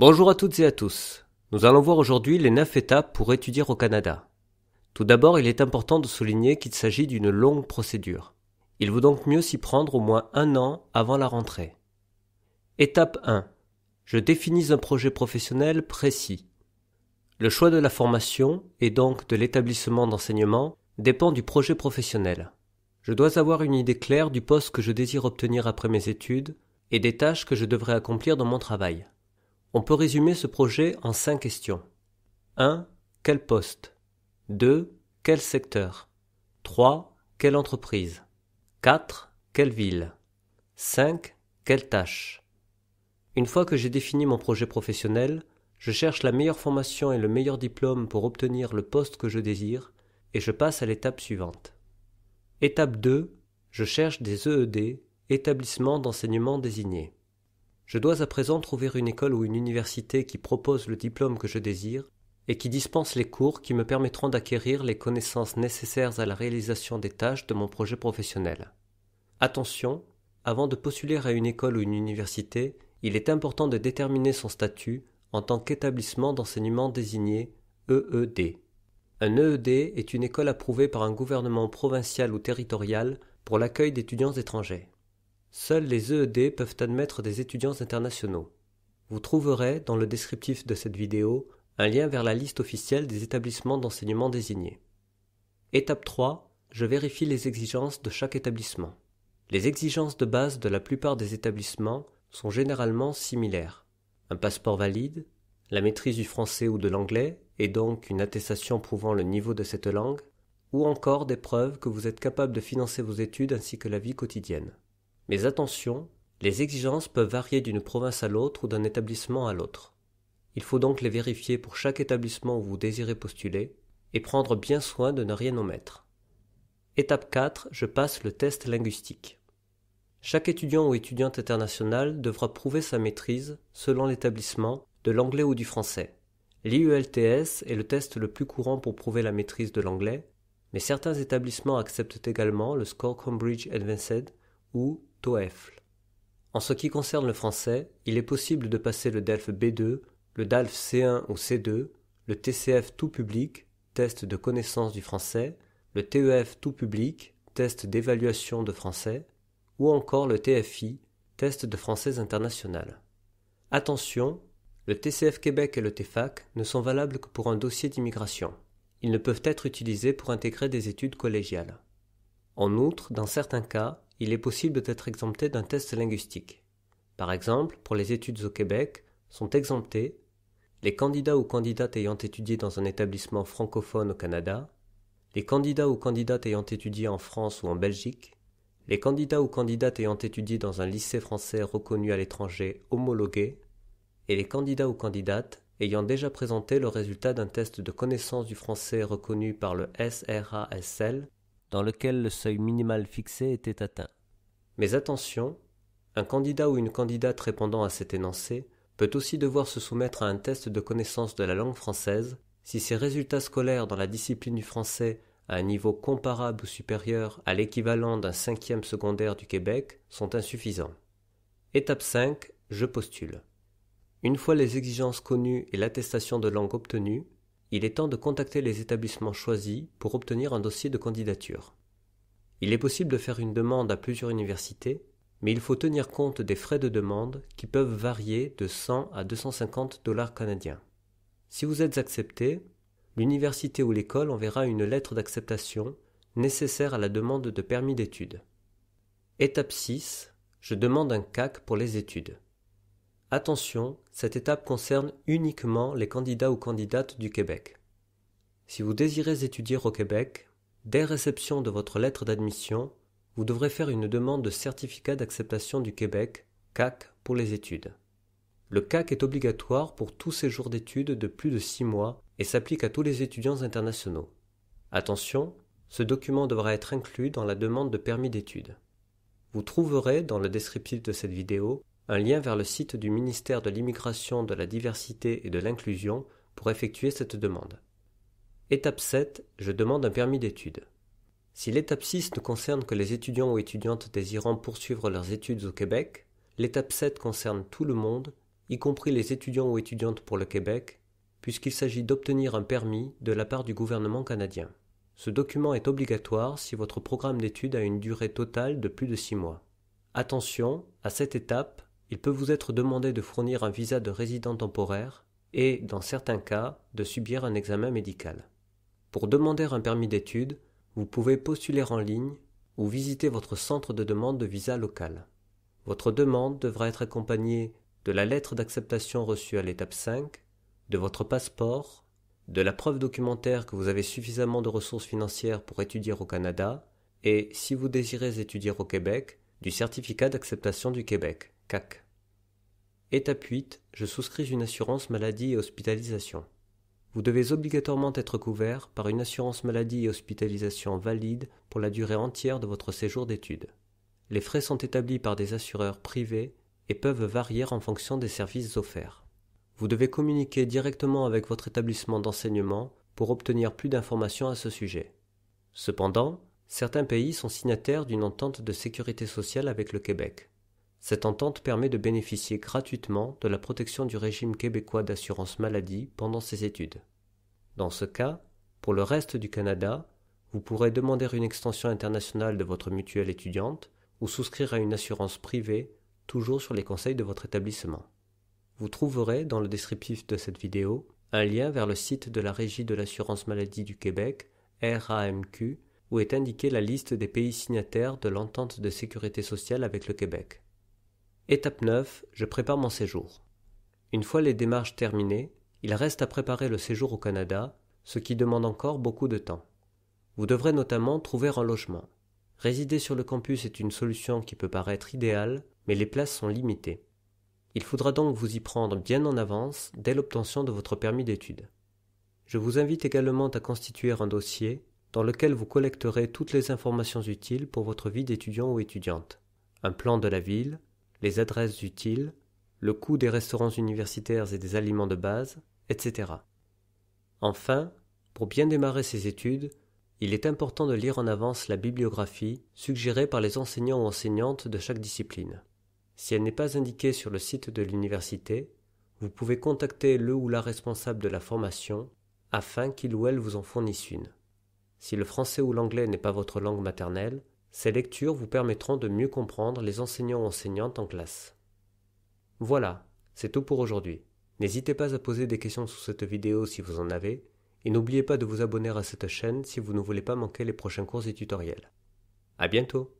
Bonjour à toutes et à tous. Nous allons voir aujourd'hui les neuf étapes pour étudier au Canada. Tout d'abord, il est important de souligner qu'il s'agit d'une longue procédure. Il vaut donc mieux s'y prendre au moins un an avant la rentrée. Étape 1. Je définis un projet professionnel précis. Le choix de la formation et donc de l'établissement d'enseignement dépend du projet professionnel. Je dois avoir une idée claire du poste que je désire obtenir après mes études et des tâches que je devrais accomplir dans mon travail. On peut résumer ce projet en cinq questions. 1. Quel poste 2. Quel secteur 3. Quelle entreprise 4. Quelle ville 5. Quelle tâche Une fois que j'ai défini mon projet professionnel, je cherche la meilleure formation et le meilleur diplôme pour obtenir le poste que je désire et je passe à l'étape suivante. Étape 2. Je cherche des EED, établissements d'enseignement désignés. Je dois à présent trouver une école ou une université qui propose le diplôme que je désire et qui dispense les cours qui me permettront d'acquérir les connaissances nécessaires à la réalisation des tâches de mon projet professionnel. Attention, avant de postuler à une école ou une université, il est important de déterminer son statut en tant qu'établissement d'enseignement désigné EED. Un EED est une école approuvée par un gouvernement provincial ou territorial pour l'accueil d'étudiants étrangers. Seuls les EED peuvent admettre des étudiants internationaux. Vous trouverez, dans le descriptif de cette vidéo, un lien vers la liste officielle des établissements d'enseignement désignés. Étape 3. Je vérifie les exigences de chaque établissement. Les exigences de base de la plupart des établissements sont généralement similaires. Un passeport valide, la maîtrise du français ou de l'anglais, et donc une attestation prouvant le niveau de cette langue, ou encore des preuves que vous êtes capable de financer vos études ainsi que la vie quotidienne. Mais attention, les exigences peuvent varier d'une province à l'autre ou d'un établissement à l'autre. Il faut donc les vérifier pour chaque établissement où vous désirez postuler et prendre bien soin de ne rien omettre. Étape 4, je passe le test linguistique. Chaque étudiant ou étudiante internationale devra prouver sa maîtrise, selon l'établissement, de l'anglais ou du français. L'IULTS e est le test le plus courant pour prouver la maîtrise de l'anglais, mais certains établissements acceptent également le score Cambridge Advanced ou en ce qui concerne le français, il est possible de passer le DELF B2, le DALF C1 ou C2, le TCF tout public, test de connaissance du français, le TEF tout public, test d'évaluation de français, ou encore le TFI, test de français international. Attention, le TCF Québec et le TFAC ne sont valables que pour un dossier d'immigration. Ils ne peuvent être utilisés pour intégrer des études collégiales. En outre, dans certains cas, il est possible d'être exempté d'un test linguistique. Par exemple, pour les études au Québec, sont exemptés les candidats ou candidates ayant étudié dans un établissement francophone au Canada, les candidats ou candidates ayant étudié en France ou en Belgique, les candidats ou candidates ayant étudié dans un lycée français reconnu à l'étranger homologué, et les candidats ou candidates ayant déjà présenté le résultat d'un test de connaissance du français reconnu par le SRASL dans lequel le seuil minimal fixé était atteint. Mais attention, un candidat ou une candidate répondant à cet énoncé peut aussi devoir se soumettre à un test de connaissance de la langue française si ses résultats scolaires dans la discipline du français à un niveau comparable ou supérieur à l'équivalent d'un cinquième secondaire du Québec sont insuffisants. Étape 5. Je postule. Une fois les exigences connues et l'attestation de langue obtenue, il est temps de contacter les établissements choisis pour obtenir un dossier de candidature. Il est possible de faire une demande à plusieurs universités, mais il faut tenir compte des frais de demande qui peuvent varier de 100 à 250 dollars canadiens. Si vous êtes accepté, l'université ou l'école enverra une lettre d'acceptation nécessaire à la demande de permis d'études. Étape 6. Je demande un CAC pour les études. Attention, cette étape concerne uniquement les candidats ou candidates du Québec. Si vous désirez étudier au Québec, dès réception de votre lettre d'admission, vous devrez faire une demande de certificat d'acceptation du Québec, CAC, pour les études. Le CAC est obligatoire pour tous ces jours d'études de plus de six mois et s'applique à tous les étudiants internationaux. Attention, ce document devra être inclus dans la demande de permis d'études. Vous trouverez dans le descriptif de cette vidéo un lien vers le site du ministère de l'Immigration, de la Diversité et de l'Inclusion pour effectuer cette demande. Étape 7. Je demande un permis d'études. Si l'étape 6 ne concerne que les étudiants ou étudiantes désirant poursuivre leurs études au Québec, l'étape 7 concerne tout le monde, y compris les étudiants ou étudiantes pour le Québec, puisqu'il s'agit d'obtenir un permis de la part du gouvernement canadien. Ce document est obligatoire si votre programme d'études a une durée totale de plus de 6 mois. Attention, à cette étape, il peut vous être demandé de fournir un visa de résident temporaire et, dans certains cas, de subir un examen médical. Pour demander un permis d'études, vous pouvez postuler en ligne ou visiter votre centre de demande de visa local. Votre demande devra être accompagnée de la lettre d'acceptation reçue à l'étape 5, de votre passeport, de la preuve documentaire que vous avez suffisamment de ressources financières pour étudier au Canada, et, si vous désirez étudier au Québec, du certificat d'acceptation du Québec. CAC. Étape 8. Je souscris une assurance maladie et hospitalisation. Vous devez obligatoirement être couvert par une assurance maladie et hospitalisation valide pour la durée entière de votre séjour d'études. Les frais sont établis par des assureurs privés et peuvent varier en fonction des services offerts. Vous devez communiquer directement avec votre établissement d'enseignement pour obtenir plus d'informations à ce sujet. Cependant, certains pays sont signataires d'une entente de sécurité sociale avec le Québec. Cette entente permet de bénéficier gratuitement de la protection du régime québécois d'assurance maladie pendant ses études. Dans ce cas, pour le reste du Canada, vous pourrez demander une extension internationale de votre mutuelle étudiante ou souscrire à une assurance privée, toujours sur les conseils de votre établissement. Vous trouverez dans le descriptif de cette vidéo un lien vers le site de la Régie de l'assurance maladie du Québec, RAMQ, où est indiquée la liste des pays signataires de l'entente de sécurité sociale avec le Québec. Étape 9. Je prépare mon séjour. Une fois les démarches terminées, il reste à préparer le séjour au Canada, ce qui demande encore beaucoup de temps. Vous devrez notamment trouver un logement. Résider sur le campus est une solution qui peut paraître idéale, mais les places sont limitées. Il faudra donc vous y prendre bien en avance dès l'obtention de votre permis d'études. Je vous invite également à constituer un dossier dans lequel vous collecterez toutes les informations utiles pour votre vie d'étudiant ou étudiante. Un plan de la ville, les adresses utiles, le coût des restaurants universitaires et des aliments de base, etc. Enfin, pour bien démarrer ses études, il est important de lire en avance la bibliographie suggérée par les enseignants ou enseignantes de chaque discipline. Si elle n'est pas indiquée sur le site de l'université, vous pouvez contacter le ou la responsable de la formation afin qu'il ou elle vous en fournisse une. Si le français ou l'anglais n'est pas votre langue maternelle, ces lectures vous permettront de mieux comprendre les enseignants enseignantes en classe. Voilà, c'est tout pour aujourd'hui. N'hésitez pas à poser des questions sous cette vidéo si vous en avez, et n'oubliez pas de vous abonner à cette chaîne si vous ne voulez pas manquer les prochains cours et tutoriels. À bientôt!